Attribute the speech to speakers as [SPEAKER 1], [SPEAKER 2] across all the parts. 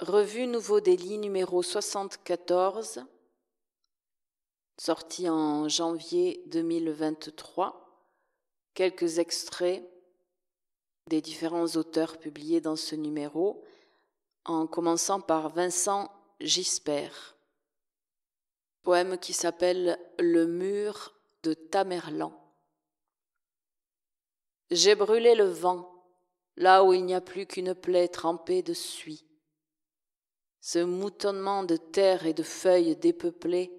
[SPEAKER 1] Revue Nouveau Délit numéro 74, sorti en janvier 2023. Quelques extraits des différents auteurs publiés dans ce numéro, en commençant par Vincent Gispert. Poème qui s'appelle Le mur de Tamerlan. J'ai brûlé le vent, là où il n'y a plus qu'une plaie trempée de suie ce moutonnement de terre et de feuilles dépeuplées,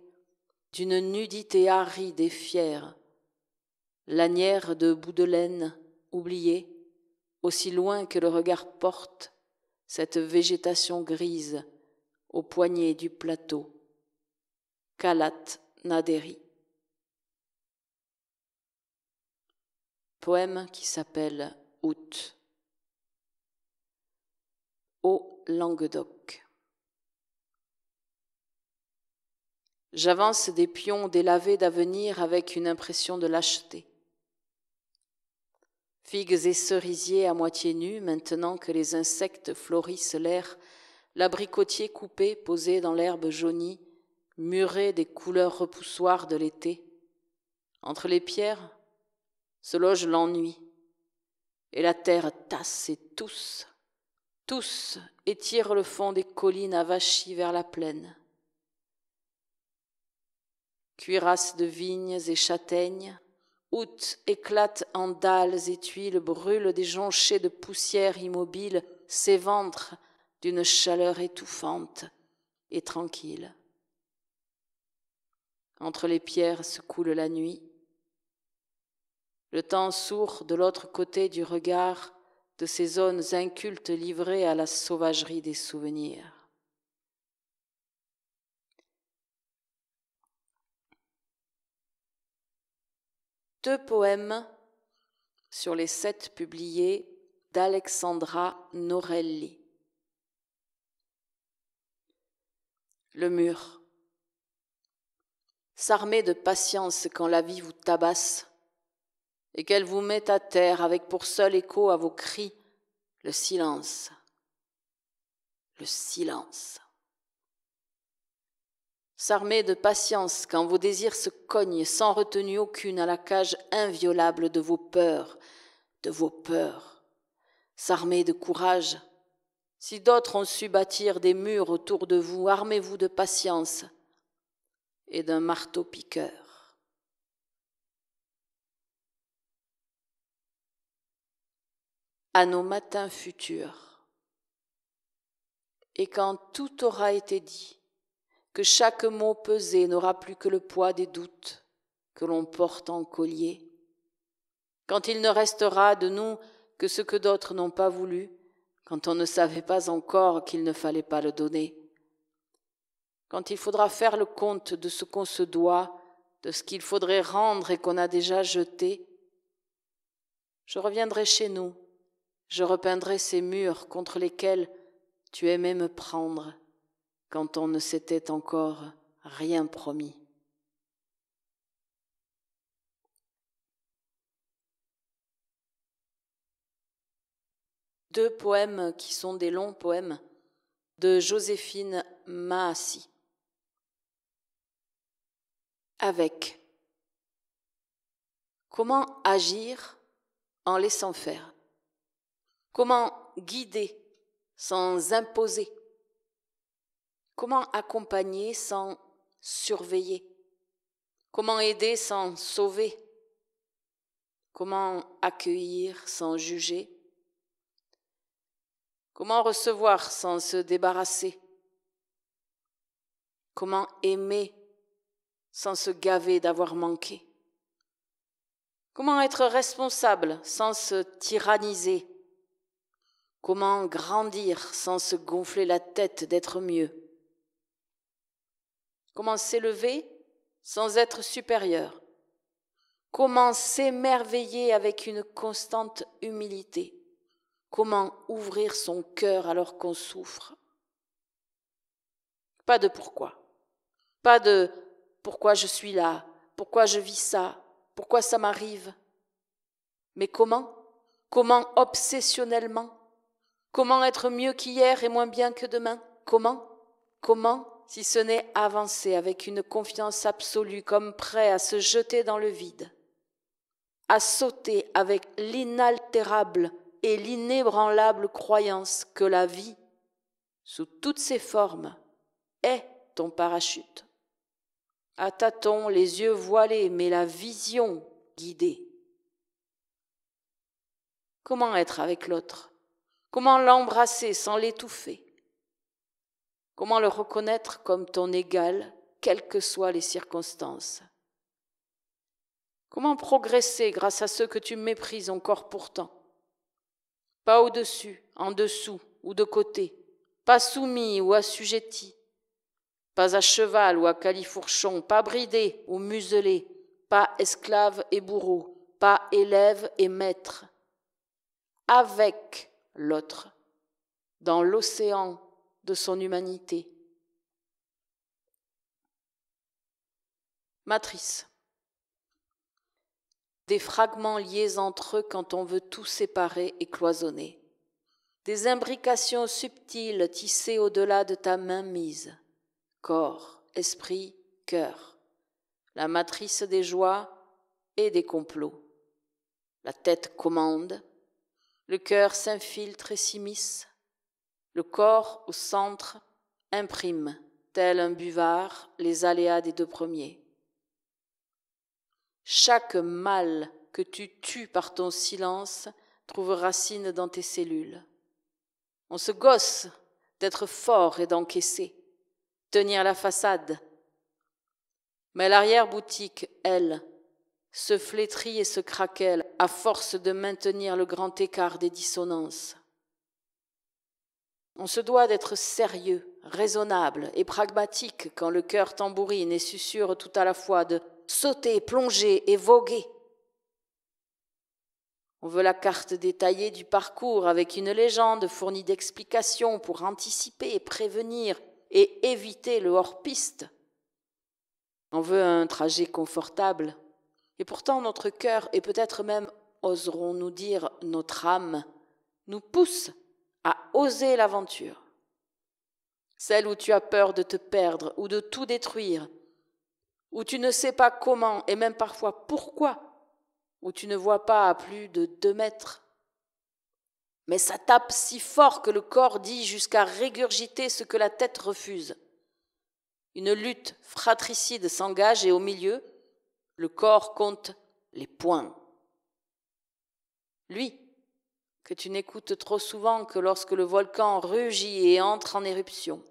[SPEAKER 1] d'une nudité aride et fière, lanière de bout de laine oubliée, aussi loin que le regard porte, cette végétation grise au poignet du plateau. Kalat Naderi. Poème qui s'appelle Août. Au Languedoc. J'avance des pions délavés d'avenir avec une impression de lâcheté. Figues et cerisiers à moitié nus, maintenant que les insectes florissent l'air, l'abricotier coupé posé dans l'herbe jaunie, muré des couleurs repoussoires de l'été. Entre les pierres se loge l'ennui, et la terre tasse et tous, tous étire le fond des collines avachies vers la plaine. Cuirasses de vignes et châtaignes, août éclatent en dalles et tuiles, brûle des jonchées de poussière immobile, s'éventrent d'une chaleur étouffante et tranquille. Entre les pierres se coule la nuit. Le temps sourd de l'autre côté du regard de ces zones incultes livrées à la sauvagerie des souvenirs. deux poèmes sur les sept publiés d'Alexandra Norelli. Le mur. S'armer de patience quand la vie vous tabasse et qu'elle vous met à terre avec pour seul écho à vos cris le silence. Le silence. S'armer de patience quand vos désirs se cognent sans retenue aucune à la cage inviolable de vos peurs, de vos peurs. S'armer de courage. Si d'autres ont su bâtir des murs autour de vous, armez-vous de patience et d'un marteau piqueur. À nos matins futurs. Et quand tout aura été dit, que chaque mot pesé n'aura plus que le poids des doutes que l'on porte en collier, quand il ne restera de nous que ce que d'autres n'ont pas voulu, quand on ne savait pas encore qu'il ne fallait pas le donner, quand il faudra faire le compte de ce qu'on se doit, de ce qu'il faudrait rendre et qu'on a déjà jeté, je reviendrai chez nous, je repeindrai ces murs contre lesquels tu aimais me prendre quand on ne s'était encore rien promis. Deux poèmes qui sont des longs poèmes de Joséphine Maassi. Avec. Comment agir en laissant faire Comment guider sans imposer Comment accompagner sans surveiller Comment aider sans sauver Comment accueillir sans juger Comment recevoir sans se débarrasser Comment aimer sans se gaver d'avoir manqué Comment être responsable sans se tyranniser Comment grandir sans se gonfler la tête d'être mieux Comment s'élever sans être supérieur Comment s'émerveiller avec une constante humilité Comment ouvrir son cœur alors qu'on souffre Pas de pourquoi. Pas de pourquoi je suis là, pourquoi je vis ça, pourquoi ça m'arrive. Mais comment Comment obsessionnellement Comment être mieux qu'hier et moins bien que demain Comment Comment si ce n'est avancer avec une confiance absolue comme prêt à se jeter dans le vide, à sauter avec l'inaltérable et l'inébranlable croyance que la vie, sous toutes ses formes, est ton parachute. À tâtons, les yeux voilés, mais la vision guidée. Comment être avec l'autre Comment l'embrasser sans l'étouffer Comment le reconnaître comme ton égal, quelles que soient les circonstances Comment progresser grâce à ceux que tu méprises encore pourtant Pas au-dessus, en dessous ou de côté, pas soumis ou assujetti, pas à cheval ou à califourchon, pas bridé ou muselé, pas esclave et bourreau, pas élève et maître, avec l'autre, dans l'océan de son humanité. Matrice. Des fragments liés entre eux quand on veut tout séparer et cloisonner. Des imbrications subtiles tissées au-delà de ta main mise. Corps, esprit, cœur. La matrice des joies et des complots. La tête commande. Le cœur s'infiltre et s'immisce. Le corps au centre imprime, tel un buvard, les aléas des deux premiers. Chaque mal que tu tues par ton silence trouve racine dans tes cellules. On se gosse d'être fort et d'encaisser, tenir la façade. Mais l'arrière-boutique, elle, se flétrit et se craquelle à force de maintenir le grand écart des dissonances. On se doit d'être sérieux, raisonnable et pragmatique quand le cœur tambourine et susurre tout à la fois de sauter, plonger et voguer. On veut la carte détaillée du parcours avec une légende fournie d'explications pour anticiper, prévenir et éviter le hors-piste. On veut un trajet confortable. Et pourtant notre cœur, et peut-être même, oserons-nous dire, notre âme, nous pousse à oser l'aventure, celle où tu as peur de te perdre ou de tout détruire, où tu ne sais pas comment et même parfois pourquoi, où tu ne vois pas à plus de deux mètres. Mais ça tape si fort que le corps dit jusqu'à régurgiter ce que la tête refuse. Une lutte fratricide s'engage et au milieu, le corps compte les points. Lui, que tu n'écoutes trop souvent que lorsque le volcan rugit et entre en éruption.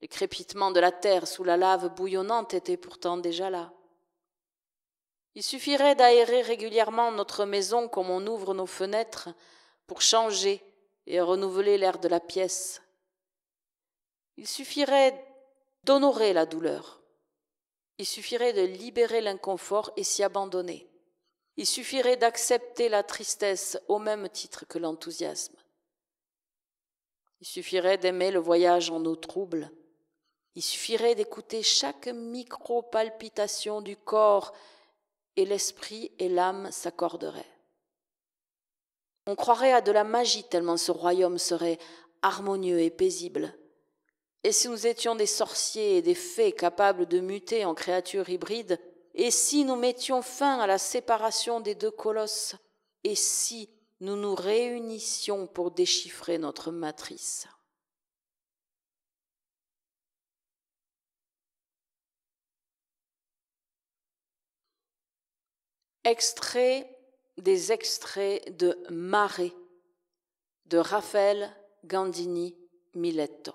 [SPEAKER 1] Les crépitements de la terre sous la lave bouillonnante étaient pourtant déjà là. Il suffirait d'aérer régulièrement notre maison comme on ouvre nos fenêtres pour changer et renouveler l'air de la pièce. Il suffirait d'honorer la douleur. Il suffirait de libérer l'inconfort et s'y abandonner. Il suffirait d'accepter la tristesse au même titre que l'enthousiasme. Il suffirait d'aimer le voyage en eau trouble. Il suffirait d'écouter chaque micro-palpitation du corps et l'esprit et l'âme s'accorderaient. On croirait à de la magie tellement ce royaume serait harmonieux et paisible. Et si nous étions des sorciers et des fées capables de muter en créatures hybrides, et si nous mettions fin à la séparation des deux colosses Et si nous nous réunissions pour déchiffrer notre matrice Extrait des extraits de Marais de Raphaël Gandini Miletto.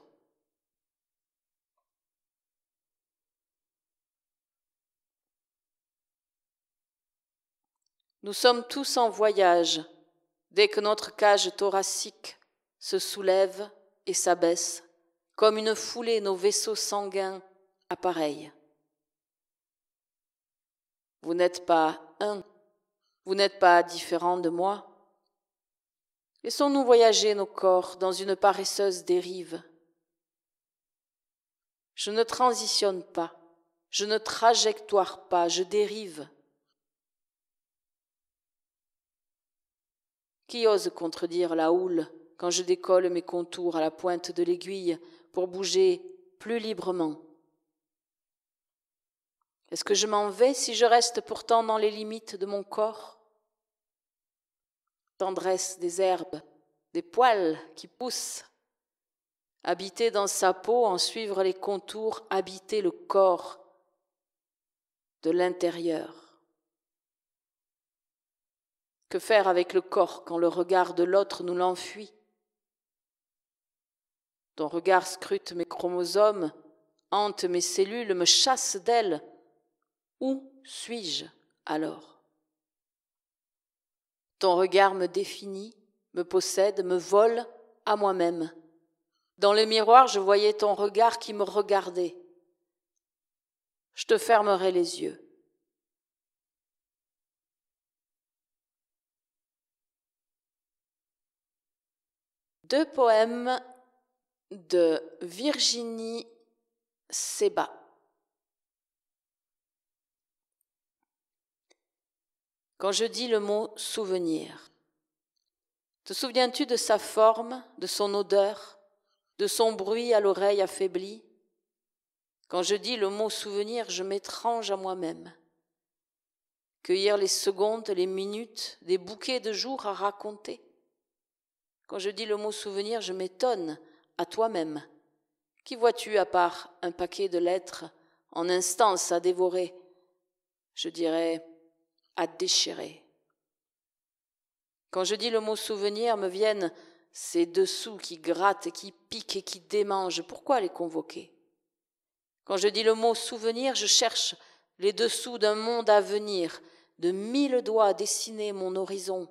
[SPEAKER 1] Nous sommes tous en voyage dès que notre cage thoracique se soulève et s'abaisse. Comme une foulée, nos vaisseaux sanguins appareillent. Vous n'êtes pas un, vous n'êtes pas différent de moi. Laissons-nous voyager nos corps dans une paresseuse dérive. Je ne transitionne pas, je ne trajectoire pas, je dérive. Qui ose contredire la houle quand je décolle mes contours à la pointe de l'aiguille pour bouger plus librement Est-ce que je m'en vais si je reste pourtant dans les limites de mon corps Tendresse des herbes, des poils qui poussent. Habiter dans sa peau, en suivre les contours, habiter le corps de l'intérieur. Que faire avec le corps quand le regard de l'autre nous l'enfuit Ton regard scrute mes chromosomes, hante mes cellules, me chasse d'elles. Où suis-je alors Ton regard me définit, me possède, me vole à moi-même. Dans le miroir, je voyais ton regard qui me regardait. Je te fermerai les yeux. deux poèmes de Virginie Seba. Quand je dis le mot souvenir, te souviens-tu de sa forme, de son odeur, de son bruit à l'oreille affaiblie Quand je dis le mot souvenir, je m'étrange à moi-même. Cueillir les secondes, les minutes, des bouquets de jours à raconter quand je dis le mot souvenir, je m'étonne à toi-même. Qui vois-tu à part un paquet de lettres en instance à dévorer Je dirais à déchirer. Quand je dis le mot souvenir, me viennent ces dessous qui grattent qui piquent et qui démangent. Pourquoi les convoquer Quand je dis le mot souvenir, je cherche les dessous d'un monde à venir, de mille doigts dessiner mon horizon,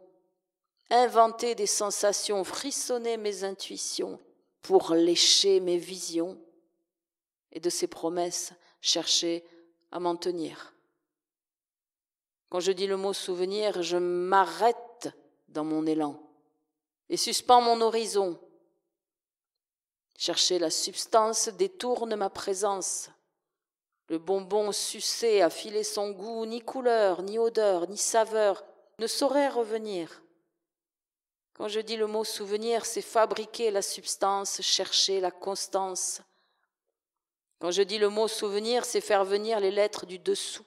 [SPEAKER 1] inventer des sensations, frissonner mes intuitions, pour lécher mes visions, et de ces promesses chercher à m'en tenir. Quand je dis le mot souvenir, je m'arrête dans mon élan et suspends mon horizon. Chercher la substance détourne ma présence. Le bonbon sucé a filé son goût, ni couleur, ni odeur, ni saveur, ne saurait revenir. Quand je dis le mot souvenir, c'est fabriquer la substance, chercher la constance. Quand je dis le mot souvenir, c'est faire venir les lettres du dessous,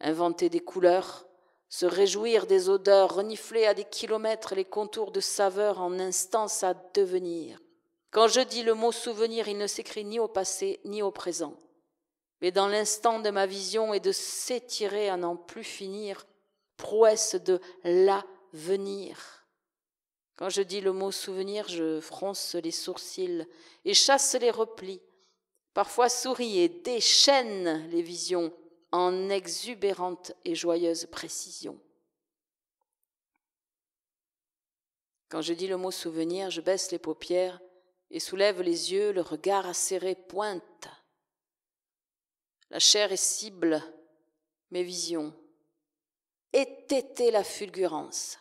[SPEAKER 1] inventer des couleurs, se réjouir des odeurs, renifler à des kilomètres les contours de saveurs en instance à devenir. Quand je dis le mot souvenir, il ne s'écrit ni au passé ni au présent, mais dans l'instant de ma vision et de s'étirer à n'en plus finir, prouesse de l'avenir. Quand je dis le mot souvenir, je fronce les sourcils et chasse les replis. Parfois souris et déchaîne les visions en exubérante et joyeuse précision. Quand je dis le mot souvenir, je baisse les paupières et soulève les yeux, le regard acéré pointe. La chair est cible, mes visions. Étêter la fulgurance.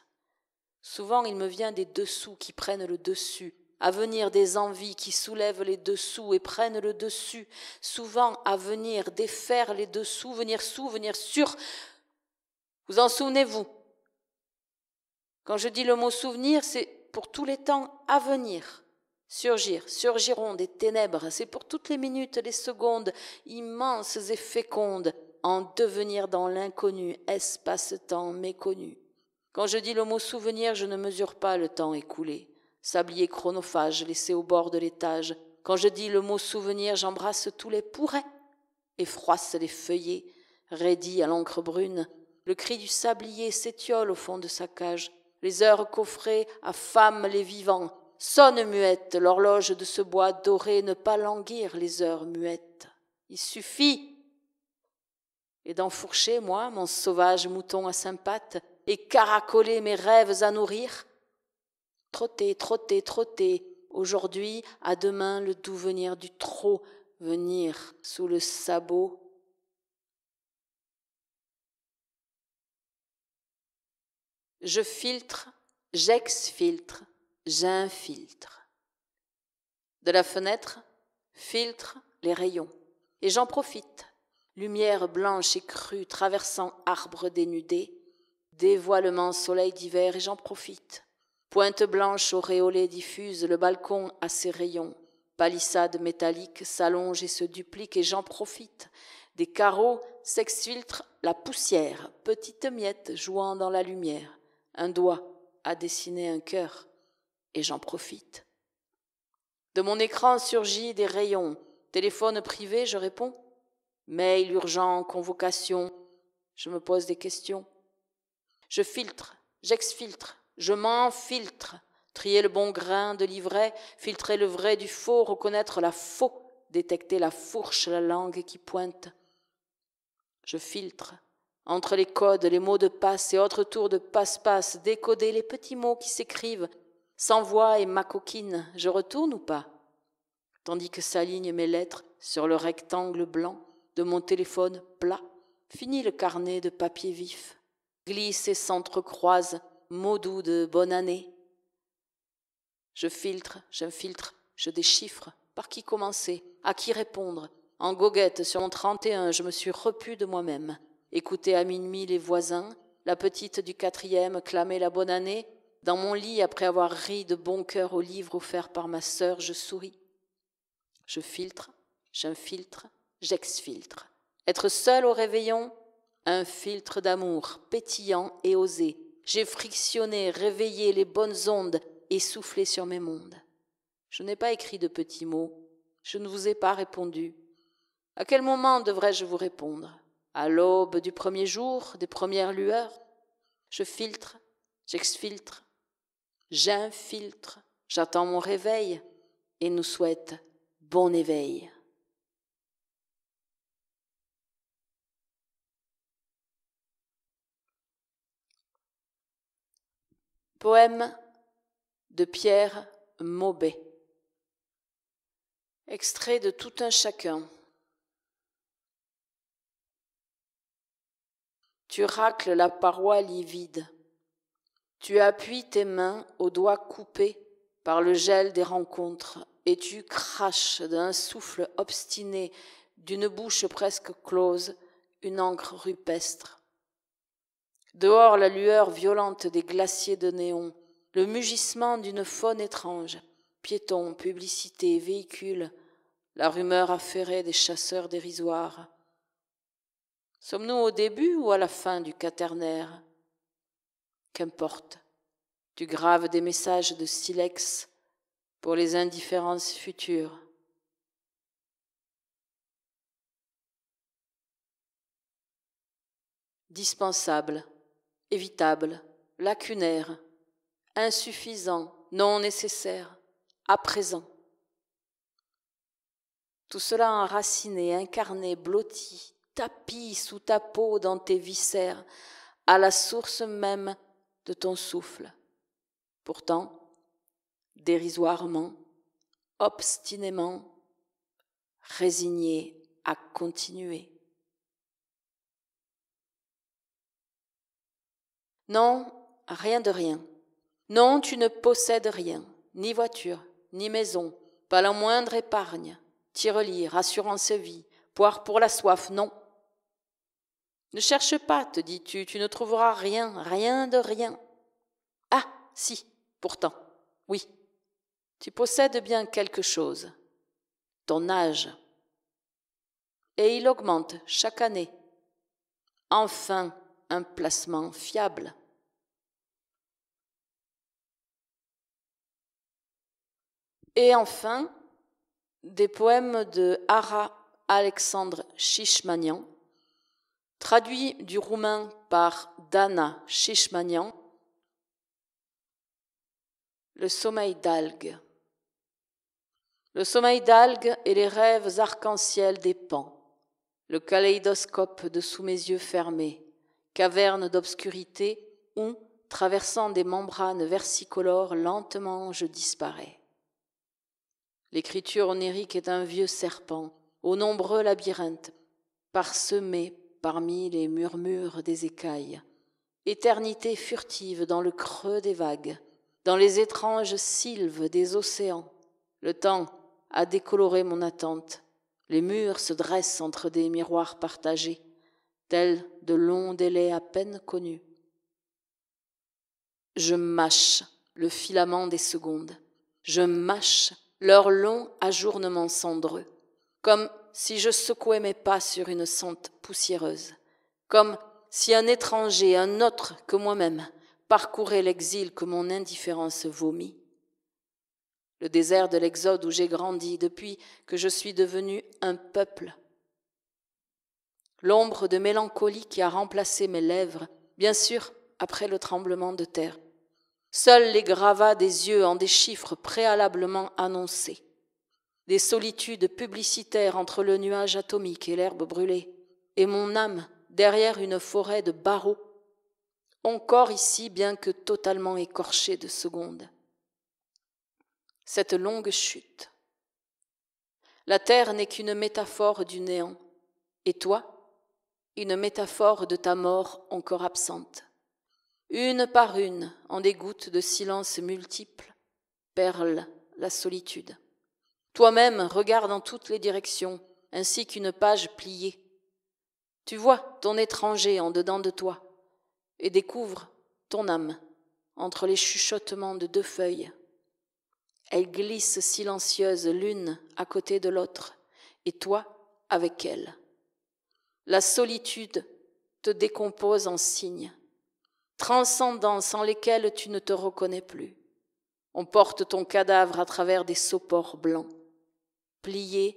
[SPEAKER 1] Souvent, il me vient des dessous qui prennent le dessus, à venir des envies qui soulèvent les dessous et prennent le dessus, souvent à venir défaire les dessous, venir souvenir sur. Vous en souvenez-vous Quand je dis le mot souvenir, c'est pour tous les temps à venir. Surgir, surgiront des ténèbres, c'est pour toutes les minutes, les secondes, immenses et fécondes, en devenir dans l'inconnu, espace-temps méconnu. Quand je dis le mot souvenir, je ne mesure pas le temps écoulé. Sablier chronophage laissé au bord de l'étage. Quand je dis le mot souvenir, j'embrasse tous les pourrais et froisse les feuillets, raidis à l'encre brune. Le cri du sablier s'étiole au fond de sa cage. Les heures coffrées affament les vivants. Sonne muette l'horloge de ce bois doré, ne pas languir les heures muettes. Il suffit. Et d'enfourcher, moi, mon sauvage mouton à cinq et caracoler mes rêves à nourrir Trotter, trotter, trotter, aujourd'hui à demain le doux venir du trop, venir sous le sabot. Je filtre, j'exfiltre, j'infiltre. De la fenêtre, filtre les rayons. Et j'en profite. Lumière blanche et crue traversant arbres dénudés, dévoilement soleil d'hiver, et j'en profite. Pointe blanche auréolée diffuse, le balcon à ses rayons, palissade métallique s'allonge et se duplique, et j'en profite. Des carreaux s'exfiltrent la poussière, petite miette jouant dans la lumière. Un doigt a dessiné un cœur, et j'en profite. De mon écran surgit des rayons. Téléphone privé, je réponds. Mail urgent, convocation. Je me pose des questions. Je filtre, j'exfiltre, je m'enfiltre. Trier le bon grain de l'ivraie, filtrer le vrai du faux, reconnaître la faux, détecter la fourche, la langue qui pointe. Je filtre. Entre les codes, les mots de passe et autres tours de passe-passe, décoder les petits mots qui s'écrivent, sans voix et ma coquine, je retourne ou pas Tandis que s'alignent mes lettres sur le rectangle blanc de mon téléphone plat, fini le carnet de papier vif glisse et s'entrecroise, mots doux de bonne année. Je filtre, j'infiltre, je déchiffre, par qui commencer, à qui répondre. En goguette sur mon un, je me suis repu de moi-même. Écouter à minuit les voisins, la petite du quatrième clamer la bonne année. Dans mon lit, après avoir ri de bon cœur au livre offert par ma sœur, je souris. Je filtre, j'infiltre, j'exfiltre. Être seul au réveillon, un filtre d'amour pétillant et osé. J'ai frictionné, réveillé les bonnes ondes et soufflé sur mes mondes. Je n'ai pas écrit de petits mots, je ne vous ai pas répondu. À quel moment devrais-je vous répondre À l'aube du premier jour, des premières lueurs Je filtre, j'exfiltre, j'infiltre, j'attends mon réveil et nous souhaite bon éveil. Poème de Pierre Maubet. Extrait de tout un chacun. Tu racles la paroi livide. Tu appuies tes mains aux doigts coupés par le gel des rencontres et tu craches d'un souffle obstiné, d'une bouche presque close, une encre rupestre. Dehors, la lueur violente des glaciers de néon, le mugissement d'une faune étrange, piétons, publicités, véhicules, la rumeur affairée des chasseurs dérisoires. Sommes-nous au début ou à la fin du quaternaire Qu'importe, tu graves des messages de silex pour les indifférences futures. Dispensable évitable, lacunaire, insuffisant, non nécessaire, à présent. Tout cela enraciné, incarné, blotti, tapis sous ta peau, dans tes viscères, à la source même de ton souffle. Pourtant, dérisoirement, obstinément, résigné à continuer. Non, rien de rien. Non, tu ne possèdes rien, ni voiture, ni maison, pas la moindre épargne, tirelire, assurance vie, poire pour la soif, non. Ne cherche pas, te dis-tu, tu ne trouveras rien, rien de rien. Ah, si, pourtant, oui, tu possèdes bien quelque chose, ton âge. Et il augmente chaque année. Enfin, un placement fiable. Et enfin, des poèmes de Ara Alexandre Chichmanian, traduit du roumain par Dana Chichmanian, Le sommeil d'algues. Le sommeil d'algues et les rêves arc-en-ciel des pans, le kaléidoscope de sous mes yeux fermés, caverne d'obscurité où, traversant des membranes versicolores, lentement je disparais. L'écriture onérique est un vieux serpent, aux nombreux labyrinthes, parsemé parmi les murmures des écailles. Éternité furtive dans le creux des vagues, dans les étranges sylves des océans. Le temps a décoloré mon attente. Les murs se dressent entre des miroirs partagés, tels de longs délais à peine connus. Je mâche le filament des secondes. Je mâche leur long ajournement cendreux, comme si je secouais mes pas sur une sente poussiéreuse, comme si un étranger, un autre que moi-même, parcourait l'exil que mon indifférence vomit. Le désert de l'Exode où j'ai grandi depuis que je suis devenu un peuple. L'ombre de mélancolie qui a remplacé mes lèvres, bien sûr, après le tremblement de terre. Seuls les gravats des yeux en des chiffres préalablement annoncés, des solitudes publicitaires entre le nuage atomique et l'herbe brûlée, et mon âme derrière une forêt de barreaux, encore ici bien que totalement écorchée de secondes. Cette longue chute. La terre n'est qu'une métaphore du néant, et toi, une métaphore de ta mort encore absente. Une par une, en des gouttes de silence multiples, perle la solitude. Toi-même regarde en toutes les directions, ainsi qu'une page pliée. Tu vois ton étranger en dedans de toi, et découvre ton âme entre les chuchotements de deux feuilles. Elles glissent silencieuses l'une à côté de l'autre, et toi avec elles. La solitude te décompose en signes transcendants sans lesquels tu ne te reconnais plus. On porte ton cadavre à travers des sopores blancs, pliés,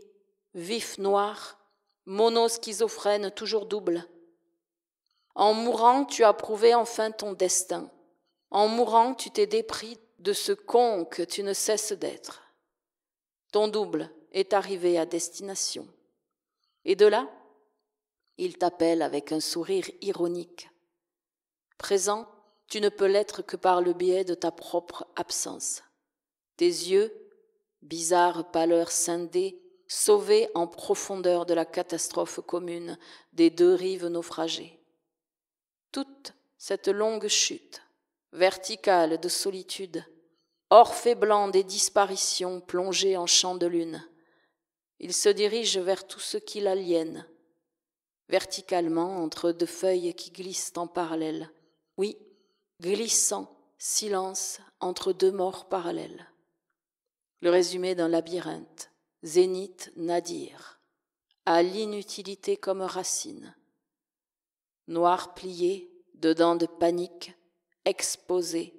[SPEAKER 1] vifs noir, monoschizophrènes toujours double. En mourant, tu as prouvé enfin ton destin. En mourant, tu t'es dépris de ce con que tu ne cesses d'être. Ton double est arrivé à destination. Et de là, il t'appelle avec un sourire ironique. Présent, tu ne peux l'être que par le biais de ta propre absence. Tes yeux, bizarre pâleur scindées, sauvés en profondeur de la catastrophe commune des deux rives naufragées. Toute cette longue chute, verticale de solitude, orphée blanc des disparitions plongées en champ de lune, il se dirige vers tout ce qui l'aliène, verticalement entre deux feuilles qui glissent en parallèle, oui, glissant silence entre deux morts parallèles. Le résumé d'un labyrinthe, zénith nadir, à l'inutilité comme racine. Noir plié, dedans de panique, exposé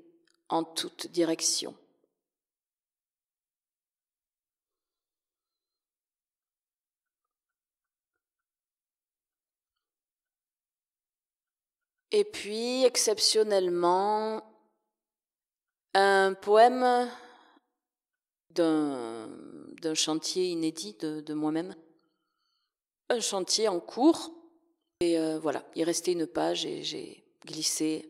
[SPEAKER 1] en toutes directions. Et puis, exceptionnellement, un poème d'un chantier inédit de, moi-même. Un chantier en cours. Et euh, voilà, il restait une page et j'ai glissé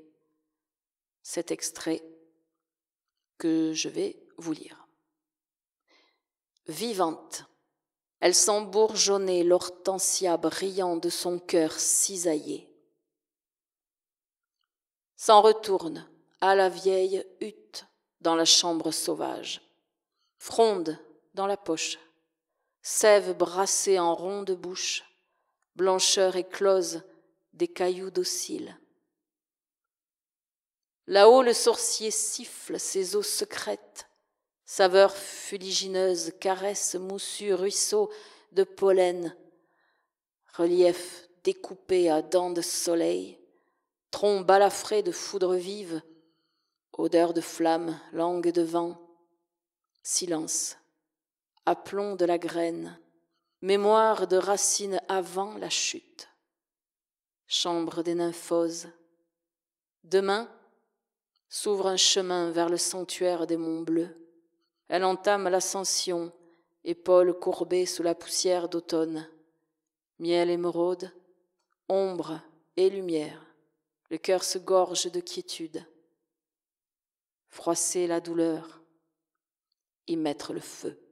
[SPEAKER 1] cet extrait que je vais vous lire. Vivante, elle s'embourgeonnait l'hortensia brillant de son cœur cisaillé s'en retourne à la vieille hutte dans la chambre sauvage. Fronde dans la poche, sève brassée en ronde bouche, blancheur éclose des cailloux dociles. Là-haut, le sorcier siffle ses eaux secrètes, saveur fuligineuse caresse moussues, ruisseaux de pollen, relief découpé à dents de soleil, tronc balafré de foudre vive, odeur de flamme, langue de vent, silence, aplomb de la graine, mémoire de racines avant la chute, chambre des nymphoses. Demain s'ouvre un chemin vers le sanctuaire des monts bleus. Elle entame l'ascension, épaules courbées sous la poussière d'automne, miel émeraude, ombre et lumière. Le cœur se gorge de quiétude. Froisser la douleur, y mettre le feu.